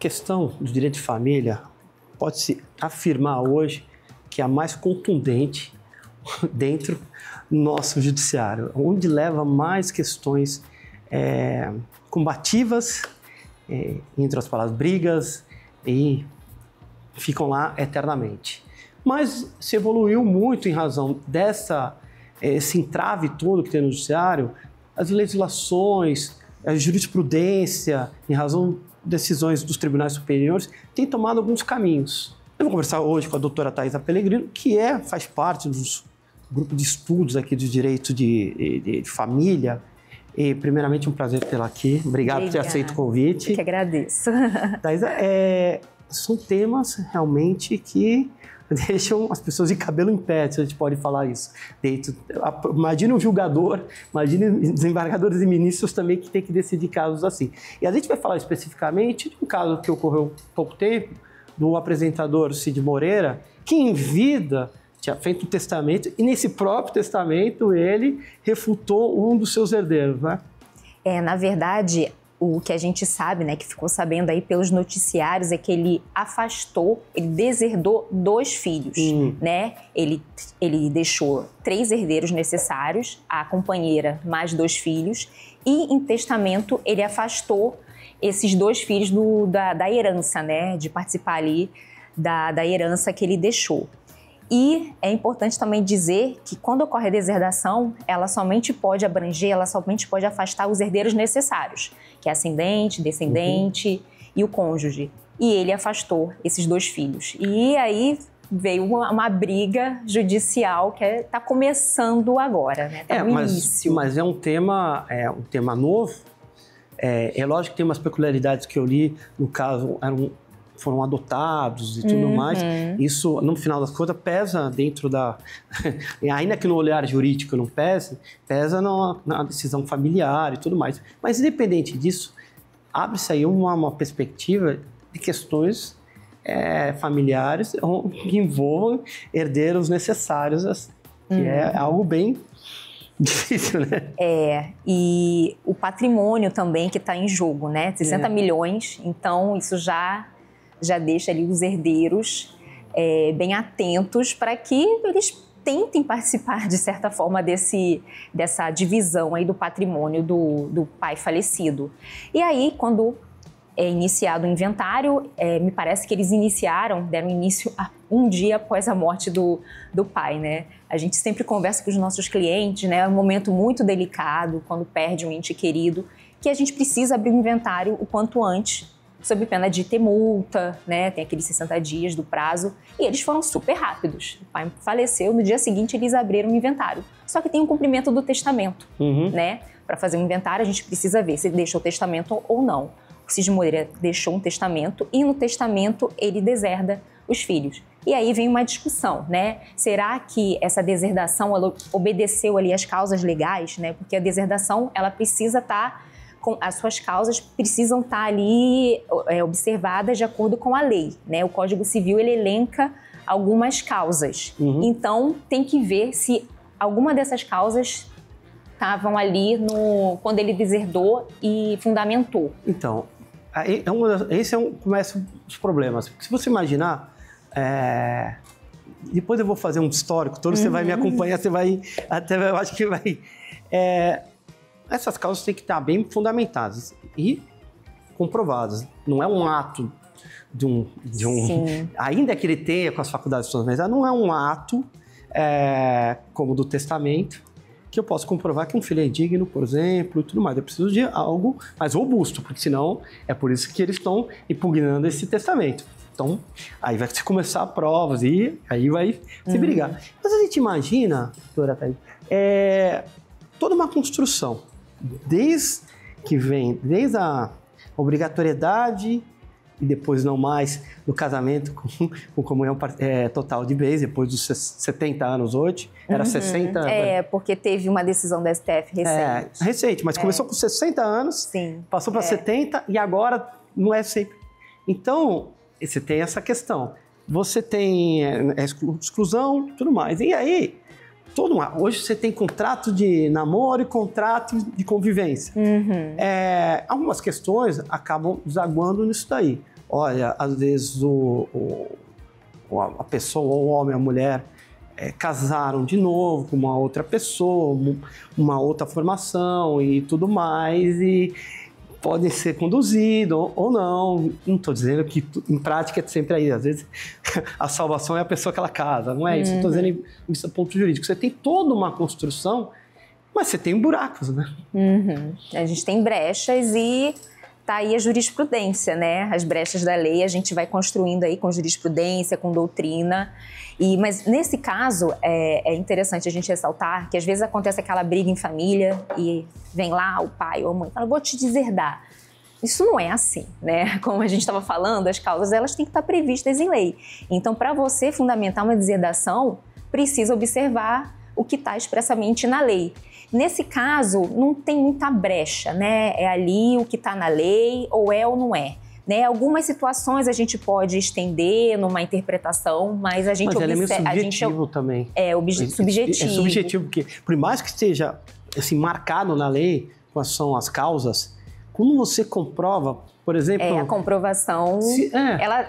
questão do direito de família pode-se afirmar hoje que é a mais contundente dentro do nosso judiciário, onde leva mais questões é, combativas é, entre as palavras brigas e ficam lá eternamente. Mas se evoluiu muito em razão dessa é, esse entrave todo que tem no judiciário, as legislações, a jurisprudência, em razão decisões dos tribunais superiores, tem tomado alguns caminhos. Eu vou conversar hoje com a doutora Thais Pellegrino, que é, faz parte do grupo de estudos aqui do direito de, de, de família. E, primeiramente, um prazer tê-la aqui. Obrigado Obrigada. por ter aceito o convite. Eu que agradeço. Thais, é, são temas realmente que deixam as pessoas de cabelo em pé, se a gente pode falar isso. Deito. Imagina um julgador, imagine desembargadores e ministros também que tem que decidir casos assim. E a gente vai falar especificamente de um caso que ocorreu há pouco tempo, do apresentador Cid Moreira, que em vida tinha feito um testamento e nesse próprio testamento ele refutou um dos seus herdeiros, né? É, na verdade, o que a gente sabe, né, que ficou sabendo aí pelos noticiários, é que ele afastou, ele deserdou dois filhos, hum. né? Ele, ele deixou três herdeiros necessários, a companheira mais dois filhos, e em testamento ele afastou esses dois filhos do, da, da herança, né, de participar ali da, da herança que ele deixou. E é importante também dizer que quando ocorre a deserdação, ela somente pode abranger, ela somente pode afastar os herdeiros necessários que é ascendente, descendente, uhum. e o cônjuge. E ele afastou esses dois filhos. E aí veio uma, uma briga judicial que está é, tá começando agora, né? Tá é, no mas, início. Mas é um tema, é um tema novo. É, é, lógico que tem umas peculiaridades que eu li, no caso, era um, foram adotados e tudo uhum. mais. Isso, no final das contas, pesa dentro da. ainda que no olhar jurídico não pese, pesa na, na decisão familiar e tudo mais. Mas, independente disso, abre-se aí uma, uma perspectiva de questões é, familiares que envolvam herdeiros necessários, assim, que é uhum. é algo bem difícil, né? É, e o patrimônio também que está em jogo, né? 60 é. milhões, então isso já já deixa ali os herdeiros é, bem atentos para que eles tentem participar de certa forma desse dessa divisão aí do patrimônio do, do pai falecido. E aí quando é iniciado o inventário, é, me parece que eles iniciaram, deram início a, um dia após a morte do, do pai, né? A gente sempre conversa com os nossos clientes, né? É um momento muito delicado quando perde um ente querido, que a gente precisa abrir o inventário o quanto antes sob pena de ter multa, né? Tem aqueles 60 dias do prazo. E eles foram super rápidos. O pai faleceu, no dia seguinte eles abriram o inventário. Só que tem um cumprimento do testamento, uhum. né? Para fazer o um inventário, a gente precisa ver se ele deixou o testamento ou não. O Cid Moreira deixou um testamento e no testamento ele deserda os filhos. E aí vem uma discussão, né? Será que essa deserdação obedeceu ali às causas legais, né? Porque a deserdação ela precisa estar tá com as suas causas precisam estar tá ali é, observadas de acordo com a lei. Né? O Código Civil ele elenca algumas causas. Uhum. Então tem que ver se alguma dessas causas estavam ali no quando ele deserdou e fundamentou. Então aí, é esse é um começa os problemas. Se você imaginar é... Depois eu vou fazer um histórico todo, uhum. você vai me uhum. acompanhar, você vai. Até eu acho que vai. É, essas causas têm que estar bem fundamentadas e comprovadas. Não é um ato de um. De um ainda que ele tenha com as faculdades fundamentais, é, não é um ato é, como do testamento que eu posso comprovar que um filho é digno, por exemplo, e tudo mais. Eu preciso de algo mais robusto, porque senão é por isso que eles estão impugnando esse testamento. Então, aí vai se começar provas e aí vai se uhum. brigar. Mas a gente imagina, doutora Thaís, é, toda uma construção desde que vem, desde a obrigatoriedade e depois não mais do casamento com, comunhão é, total de bens, depois dos 70 anos hoje, era uhum. 60 É, porque teve uma decisão da STF é, recente. É, recente, mas é. começou com 60 anos, Sim. passou para é. 70 e agora não é sempre. Então, você tem essa questão. Você tem é, é exclusão tudo mais. E aí, todo um, hoje você tem contrato de namoro e contrato de convivência. Uhum. É, algumas questões acabam desaguando nisso daí. Olha, às vezes o, o a pessoa, o homem, a mulher, é, casaram de novo com uma outra pessoa, uma outra formação e tudo mais, e podem ser conduzidos ou, não. Não estou dizendo que em prática é sempre aí. Às vezes a salvação é a pessoa que ela casa, não é isso. Uhum. Estou dizendo em, em é ponto jurídico. Você tem toda uma construção, mas você tem buracos, né? Uhum. A gente tem brechas e tá aí a jurisprudência, né? As brechas da lei a gente vai construindo aí com jurisprudência, com doutrina. E, mas nesse caso, é, é interessante a gente ressaltar que às vezes acontece aquela briga em família e vem lá o pai ou a mãe e fala: vou te deserdar. Isso não é assim, né? Como a gente estava falando, as causas elas têm que estar previstas em lei. Então, para você fundamentar uma deserdação, precisa observar o que está expressamente na lei. Nesse caso, não tem muita brecha, né? É ali o que está na lei, ou é ou não é. Né? Algumas situações a gente pode estender numa interpretação, mas a gente... Mas ela é meio subjetivo gente, também. É, obje, é, é, é subjetivo. É subjetivo, porque por mais que esteja assim, marcado na lei quais são as causas, quando você comprova, por exemplo... É, a comprovação, se, é. ela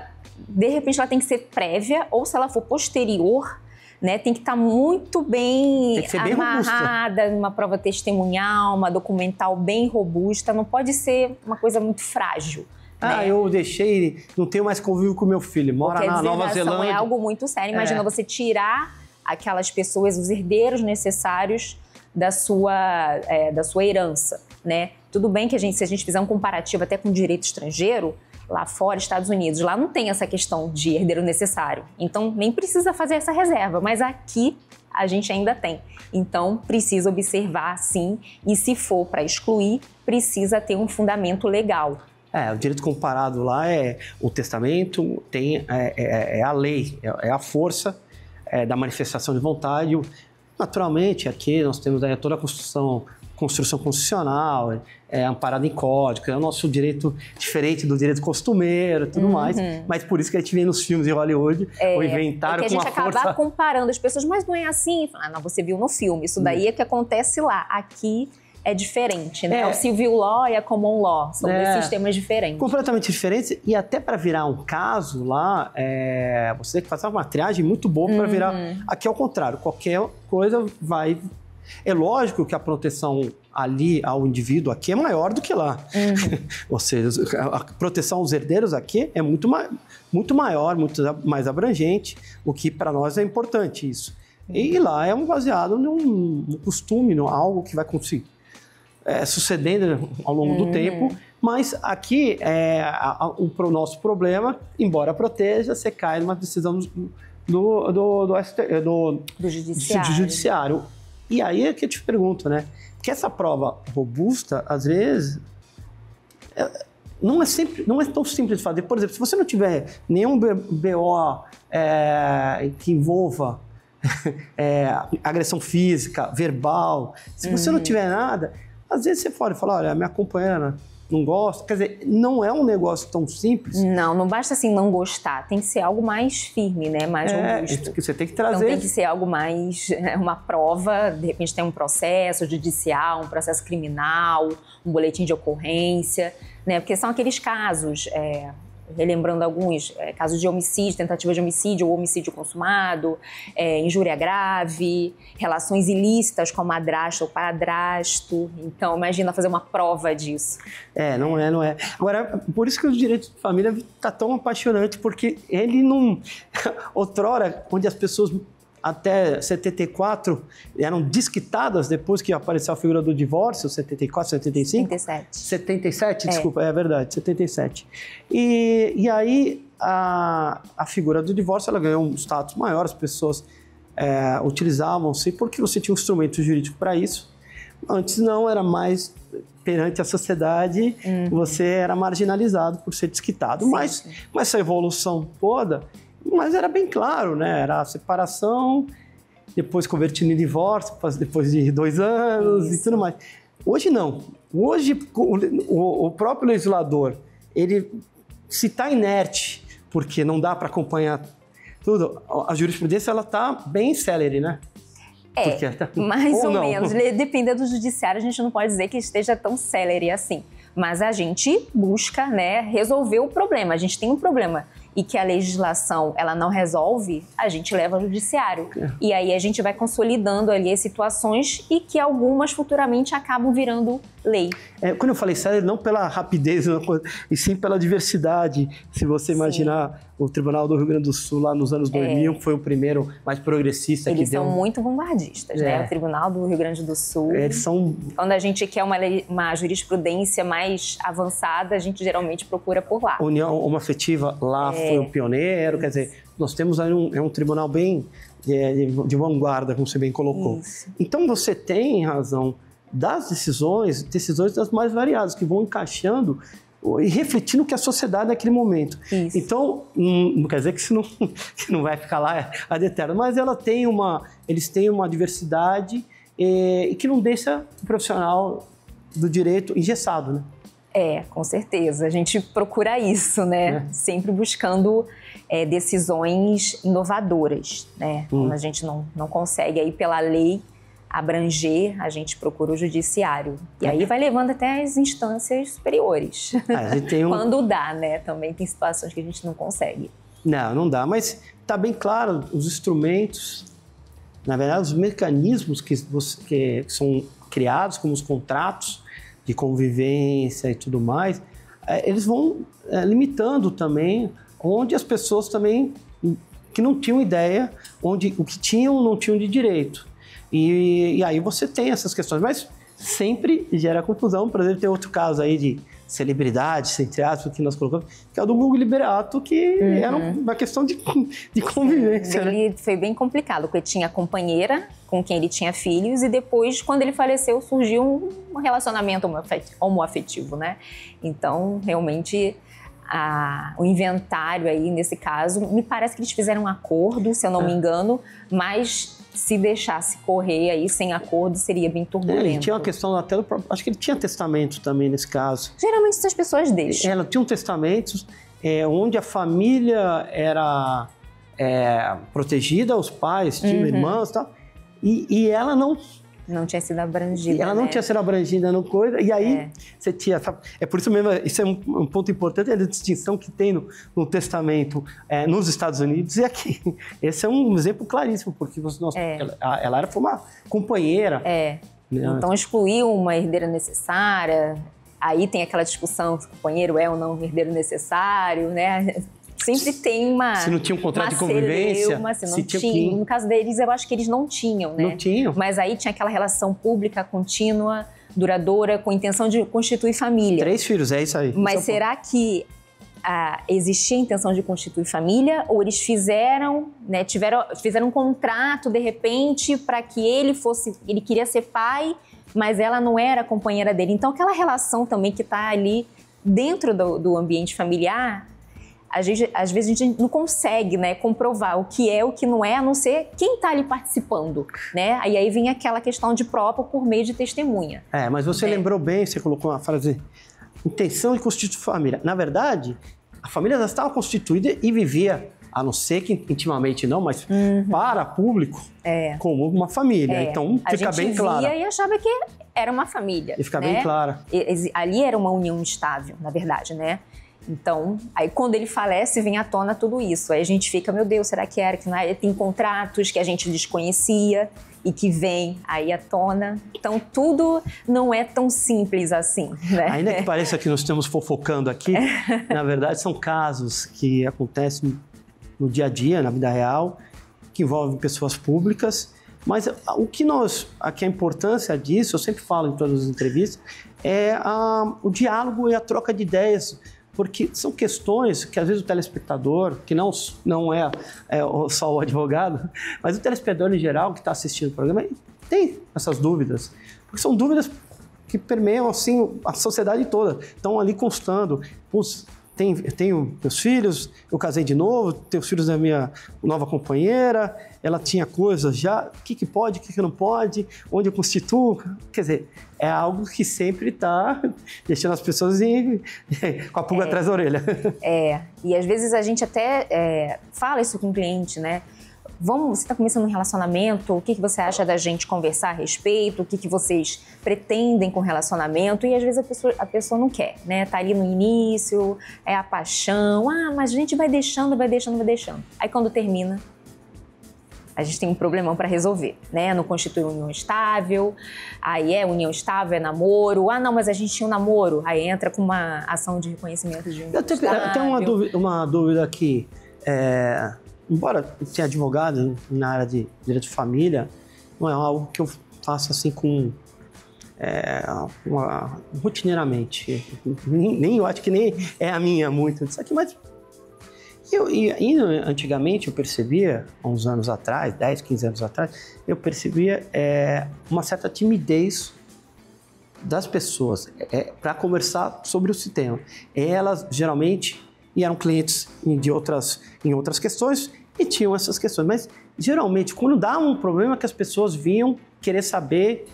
de repente ela tem que ser prévia ou se ela for posterior, né, tem que estar tá muito bem amarrada, uma prova testemunhal, uma documental bem robusta, não pode ser uma coisa muito frágil. Ah, né? eu deixei, não tenho mais convívio com meu filho, mora na Nova né, Zelândia. É algo muito sério. Imagina é. você tirar aquelas pessoas, os herdeiros necessários da sua, é, da sua herança, né? Tudo bem que a gente, se a gente fizer um comparativo até com direito estrangeiro, lá fora, Estados Unidos, lá não tem essa questão de herdeiro necessário. Então, nem precisa fazer essa reserva, mas aqui a gente ainda tem. Então, precisa observar sim, e se for para excluir, precisa ter um fundamento legal. É, o direito comparado lá é o testamento, tem, é, é, é, é a lei, é, é a força é, da manifestação de vontade. Naturalmente, aqui nós temos aí toda a construção, construção constitucional, é amparada em código, é o nosso direito diferente do direito costumeiro e tudo uhum. mais. Mas por isso que a gente vê nos filmes de Hollywood é, o inventário é que a gente acaba força... comparando as pessoas, mas não é assim. Ah, não, você viu no filme, isso hum. daí é que acontece lá. Aqui é diferente, né? É. é. O civil law e a common law são é. dois sistemas diferentes. Completamente diferentes e até para virar um caso lá, é... você tem que fazer uma triagem muito boa para uhum. virar. Aqui é o contrário, qualquer coisa vai. É lógico que a proteção ali ao indivíduo aqui é maior do que lá. Uhum. Ou seja, a proteção aos herdeiros aqui é muito, ma muito maior, muito mais abrangente, o que para nós é importante isso. E uhum. lá é um baseado num, num costume, num algo que vai conseguir é, sucedendo ao longo uhum. do tempo. Mas aqui, é, a, a, o, nosso problema, embora proteja, você cai numa decisão do, do, do, ST, do, do judiciário. Do judiciário. E aí é que eu te pergunto, né? Que essa prova robusta, às vezes, é, não é, sempre, não é tão simples de fazer. Por exemplo, se você não tiver nenhum BO é, que envolva é, agressão física, verbal, se você não uhum. tiver nada, às vezes você fala e fala, olha, minha companheira né? não gosta. Quer dizer, não é um negócio tão simples. Não, não basta assim não gostar. Tem que ser algo mais firme, né? Mais é, robusto. Você tem que então, trazer. Então tem que ser algo mais né, uma prova. De repente tem um processo judicial, um processo criminal, um boletim de ocorrência, né? Porque são aqueles casos. É relembrando alguns é, casos de homicídio, tentativa de homicídio ou homicídio consumado, é, injúria grave, relações ilícitas com a madrasta ou padrasto. Então, imagina fazer uma prova disso. É, não é, não é. Agora, por isso que o direito de família está tão apaixonante, porque ele não. Outrora, onde as pessoas até 74 eram desquitadas depois que apareceu a figura do divórcio, 74, 75? 77. 77, desculpa, é verdade, 77. E, e aí a, a figura do divórcio ela ganhou um status maior, as pessoas é, utilizavam-se porque você tinha um instrumento jurídico para isso. Antes não, era mais perante a sociedade, uhum. você era marginalizado por ser desquitado. Sim, mas, sim. mas essa evolução toda mas era bem claro, né? Era a separação, depois convertindo em divórcio, depois de dois anos Isso. e tudo mais. Hoje não. Hoje o, o próprio legislador, ele se está inerte, porque não dá para acompanhar tudo, a jurisprudência ela está bem célere, né? É, tá mais ou, ou menos. Dependendo do judiciário, a gente não pode dizer que esteja tão célere assim. Mas a gente busca né, resolver o problema. A gente tem um problema e que a legislação ela não resolve, a gente leva ao judiciário. É. E aí a gente vai consolidando ali as situações e que algumas futuramente acabam virando lei. É, quando eu falei sério, não pela rapidez, e sim pela diversidade. Se você imaginar sim. o Tribunal do Rio Grande do Sul lá nos anos 2000, é. que foi o primeiro mais progressista Eles que deu... Eles são muito bombardistas, né? é. né? O Tribunal do Rio Grande do Sul. Eles são... Quando a gente quer uma, uma jurisprudência mais avançada, a gente geralmente procura por lá. União homoafetiva lá é. foi o pioneiro, Isso. quer dizer, nós temos aí um, é um tribunal bem de, é, de vanguarda, como você bem colocou. Isso. Então você tem razão das decisões, decisões das mais variadas, que vão encaixando e refletindo o que a sociedade é naquele momento. Isso. Então, hum, não quer dizer que isso não, que não vai ficar lá a deterra, mas ela tem uma, eles têm uma diversidade eh, e é, que não deixa o profissional do direito engessado, né? É, com certeza. A gente procura isso, né? É. Sempre buscando é, decisões inovadoras, né? Hum. Quando a gente não, não consegue aí pela lei abranger, a gente procura o judiciário. E aí vai levando até as instâncias superiores. Ah, um... Quando dá, né? Também tem situações que a gente não consegue. Não, não dá, mas está bem claro os instrumentos, na verdade, os mecanismos que, você, que são criados, como os contratos de convivência e tudo mais, é, eles vão é, limitando também onde as pessoas também que não tinham ideia, onde o que tinham não tinham de direito. E, e aí você tem essas questões, mas sempre gera confusão. Por exemplo, tem outro caso aí de celebridade, entre aspas, que nós colocamos, que é o do Mugo Liberato, que é uhum. era uma questão de, de convivência. Ele né? foi bem complicado, porque tinha companheira com quem ele tinha filhos, e depois, quando ele faleceu, surgiu um relacionamento homoafetivo, né? Então, realmente. A, o inventário aí nesse caso, me parece que eles fizeram um acordo, se eu não me é. engano, mas se deixasse correr aí sem acordo, seria bem é, turbulento. É, tinha uma questão até do próprio, acho que ele tinha testamento também nesse caso. Geralmente essas pessoas deixam. Ela tinha um testamento é, onde a família era é, protegida, os pais, tinham uhum. irmãs e tal, e, e ela não não tinha sido abrangida. E ela não né? tinha sido abrangida no coisa. E aí é. você tinha. é por isso mesmo, é, isso é um, um ponto importante, é a distinção que tem no, no testamento é, nos Estados Unidos e aqui. Esse é um exemplo claríssimo, porque você, nossa, é. ela, ela, era, uma companheira. É. Né? Então excluiu uma herdeira necessária. Aí tem aquela discussão se o companheiro é ou não um herdeiro necessário, né? Sempre tem uma. Se não tinha um contrato de convivência. Celeuma, se não se tinha, tinha. No caso deles, eu acho que eles não tinham, né? Não tinham. Mas aí tinha aquela relação pública contínua, duradoura, com intenção de constituir família. Três filhos, é isso aí. Mas é será que ah, existia a intenção de constituir família ou eles fizeram, né, tiveram, fizeram um contrato de repente para que ele fosse, ele queria ser pai, mas ela não era companheira dele. Então aquela relação também que está ali dentro do, do ambiente familiar a gente, às vezes a gente não consegue né, comprovar o que é, o que não é, a não ser quem está ali participando. Né? E aí vem aquela questão de prova por meio de testemunha. É, mas você é. lembrou bem, você colocou uma frase, intenção de constituir família. Na verdade, a família já estava constituída e vivia a não ser que intimamente não, mas uhum. para público, é. como uma família. É. Então fica bem claro. A gente via e achava que era uma família. E fica né? bem clara. E, ali era uma união estável, na verdade, né? Então, aí quando ele falece, vem à tona tudo isso. Aí a gente fica, meu Deus, será que era que não é? Tem contratos que a gente desconhecia e que vem aí à tona. Então, tudo não é tão simples assim, né? Ainda que pareça que nós estamos fofocando aqui, na verdade são casos que acontecem no dia a dia, na vida real, que envolvem pessoas públicas. Mas o que nós, aqui a importância disso, eu sempre falo em todas as entrevistas, é a, o diálogo e a troca de ideias porque são questões que às vezes o telespectador, que não, não é, é só o advogado, mas o telespectador em geral que está assistindo o programa, tem essas dúvidas, porque são dúvidas que permeiam assim a sociedade toda, estão ali constando. Os tenho, tenho meus filhos, eu casei de novo, tenho os filhos da minha nova companheira, ela tinha coisas já, o que, que pode, o que, que não pode, onde eu constituo. Quer dizer, é algo que sempre está deixando as pessoas em, com a pulga é, atrás da orelha. É, e às vezes a gente até é, fala isso com o cliente, né? Vamos, você está começando um relacionamento, o que, que você acha da gente conversar a respeito, o que, que vocês pretendem com relacionamento, e às vezes a pessoa, a pessoa não quer, né? Tá ali no início, é a paixão, ah, mas a gente vai deixando, vai deixando, vai deixando. Aí quando termina, a gente tem um problemão para resolver, né? Não constitui união estável, aí é união estável, é namoro. Ah, não, mas a gente tinha um namoro. Aí entra com uma ação de reconhecimento de união eu tenho, estável. Eu tenho uma dúvida, uma dúvida aqui. É, embora ser advogado na área de direito de família, não é algo que eu faço assim com é, uma, rotineiramente. Nem, nem, eu acho que nem é a minha muito disso aqui, mas eu, e, e antigamente eu percebia, há uns anos atrás, 10, 15 anos atrás, eu percebia é, uma certa timidez das pessoas é, para conversar sobre o sistema Elas geralmente e eram clientes de outras, em outras questões e tinham essas questões. Mas geralmente, quando dá um problema que as pessoas vinham querer saber,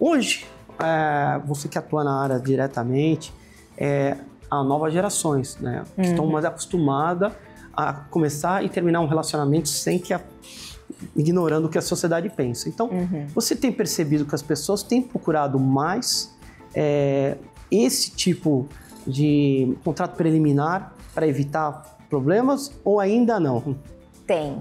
hoje, é, você que atua na área diretamente, é, a novas gerações, né? Uhum. Estão mais acostumadas a começar e terminar um relacionamento sem que a, ignorando o que a sociedade pensa. Então, uhum. você tem percebido que as pessoas têm procurado mais é, esse tipo de contrato preliminar para evitar problemas ou ainda não? Tem,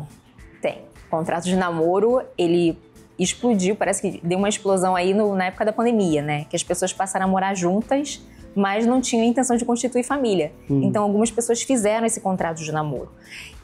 tem. contrato de namoro, ele explodiu, parece que deu uma explosão aí no, na época da pandemia, né? Que as pessoas passaram a morar juntas, mas não tinham a intenção de constituir família. Hum. Então, algumas pessoas fizeram esse contrato de namoro.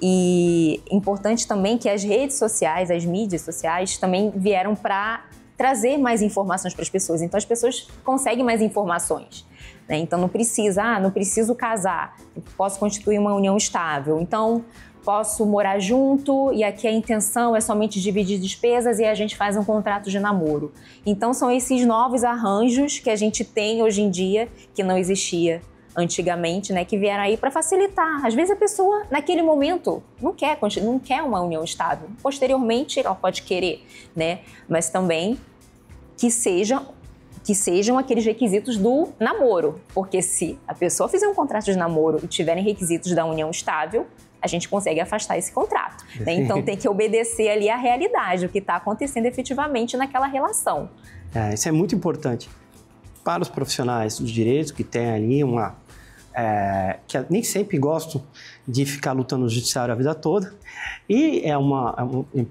E importante também que as redes sociais, as mídias sociais, também vieram para trazer mais informações para as pessoas. Então, as pessoas conseguem mais informações. Né? Então não precisa, ah, não preciso casar, posso constituir uma união estável. Então posso morar junto e aqui a intenção é somente dividir despesas e a gente faz um contrato de namoro. Então são esses novos arranjos que a gente tem hoje em dia que não existia antigamente, né, que vieram aí para facilitar. Às vezes a pessoa naquele momento não quer, não quer uma união estável. Posteriormente ela pode querer, né? Mas também que seja que sejam aqueles requisitos do namoro, porque se a pessoa fizer um contrato de namoro e tiverem requisitos da união estável, a gente consegue afastar esse contrato. Né? Então tem que obedecer ali à realidade, o que está acontecendo efetivamente naquela relação. É, isso é muito importante para os profissionais dos direitos que têm ali uma é, que nem sempre gosto de ficar lutando no judiciário a vida toda. E é, uma, é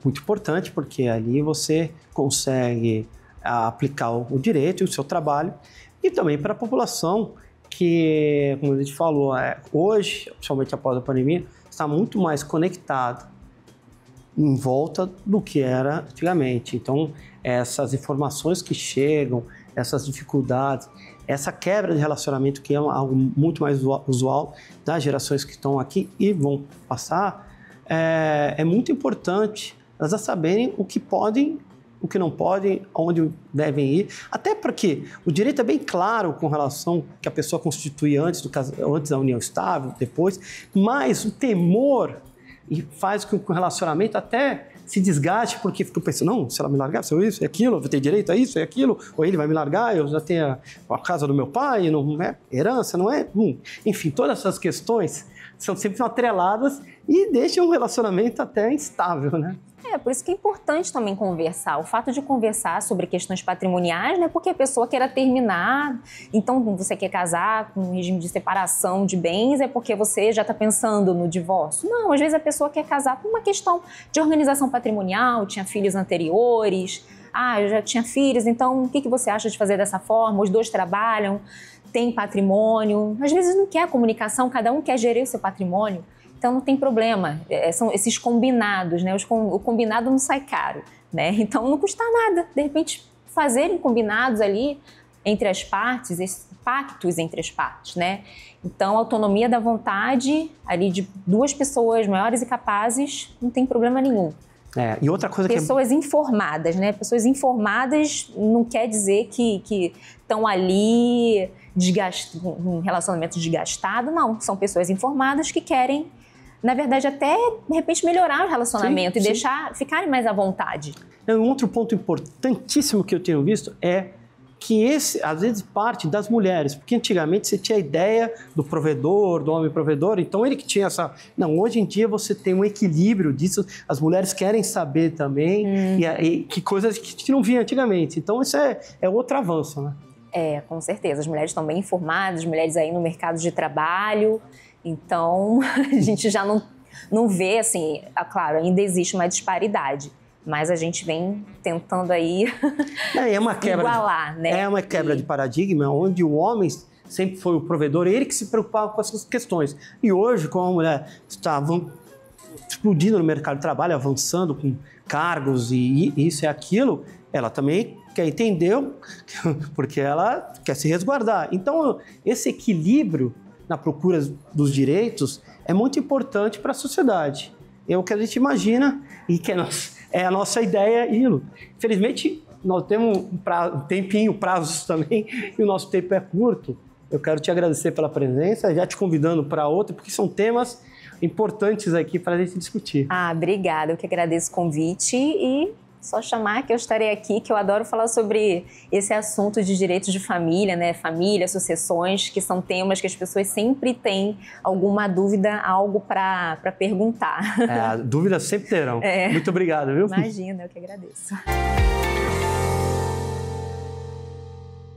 muito importante porque ali você consegue a aplicar o direito e o seu trabalho, e também para a população que, como a gente falou, é, hoje, principalmente após a pandemia, está muito mais conectado em volta do que era antigamente. Então, essas informações que chegam, essas dificuldades, essa quebra de relacionamento que é algo muito mais usual das gerações que estão aqui e vão passar, é, é muito importante elas saberem o que podem o que não podem, aonde devem ir. Até porque o direito é bem claro com relação que a pessoa constitui antes, do, antes da união estável, depois, mas o temor faz com que o relacionamento até se desgaste porque fica pensando, não, se ela me largar, se eu isso, é aquilo, eu vou ter direito a isso, é aquilo, ou ele vai me largar, eu já tenho a, a casa do meu pai, não é herança, não é? Hum. Enfim, todas essas questões são sempre atreladas e deixam o relacionamento até instável, né? É, por isso que é importante também conversar. O fato de conversar sobre questões patrimoniais, não é Porque a pessoa queira terminar, então você quer casar com um regime de separação de bens, é porque você já está pensando no divórcio. Não, às vezes a pessoa quer casar por uma questão de organização patrimonial, tinha filhos anteriores, ah, eu já tinha filhos, então o que, que você acha de fazer dessa forma? Os dois trabalham, têm patrimônio. Às vezes não quer comunicação, cada um quer gerir o seu patrimônio. Então não tem problema, é, é são esses combinados, né? Com, o combinado não sai caro, né? Então não custa nada, de repente fazerem combinados ali entre as partes, esses pactos entre as partes, né? Então autonomia da vontade ali de duas pessoas maiores e capazes não tem problema nenhum. É, e outra coisa é Pessoas que... informadas, né? Pessoas informadas não quer dizer que estão ali desgast... um relacionamento desgastado, não. São pessoas informadas que querem na verdade, até de repente melhorar o relacionamento sim, e sim. deixar ficarem mais à vontade. Um outro ponto importantíssimo que eu tenho visto é que esse, às vezes, parte das mulheres, porque antigamente você tinha a ideia do provedor, do homem provedor, então ele que tinha essa. Não, hoje em dia você tem um equilíbrio disso, as mulheres querem saber também, hum. e, e, que coisas que não via antigamente. Então, isso é, é outro avanço, né? É, com certeza. As mulheres estão bem informadas, as mulheres aí no mercado de trabalho. Então, a gente já não, não vê, assim, ah, claro, ainda existe uma disparidade, mas a gente vem tentando aí é, é uma quebra igualar, de, né? É uma quebra e... de paradigma onde o homem sempre foi o provedor, ele que se preocupava com essas questões. E hoje, como a mulher está explodindo no mercado de trabalho, avançando com cargos e, e isso e aquilo, ela também quer entender, porque ela quer se resguardar. Então, esse equilíbrio na procura dos direitos é muito importante para a sociedade. É o que a gente imagina e que é, é a nossa ideia Ilo. Infelizmente, nós temos um, prazo, um tempinho, prazos também, e o nosso tempo é curto. Eu quero te agradecer pela presença, já te convidando para outra, porque são temas importantes aqui para a gente discutir. Ah, obrigada. Eu que agradeço o convite e só chamar que eu estarei aqui, que eu adoro falar sobre esse assunto de direitos de família, né? Família, sucessões, que são temas que as pessoas sempre têm alguma dúvida, algo para perguntar. É, dúvidas sempre terão. É. Muito obrigado, viu? Imagina, eu que agradeço.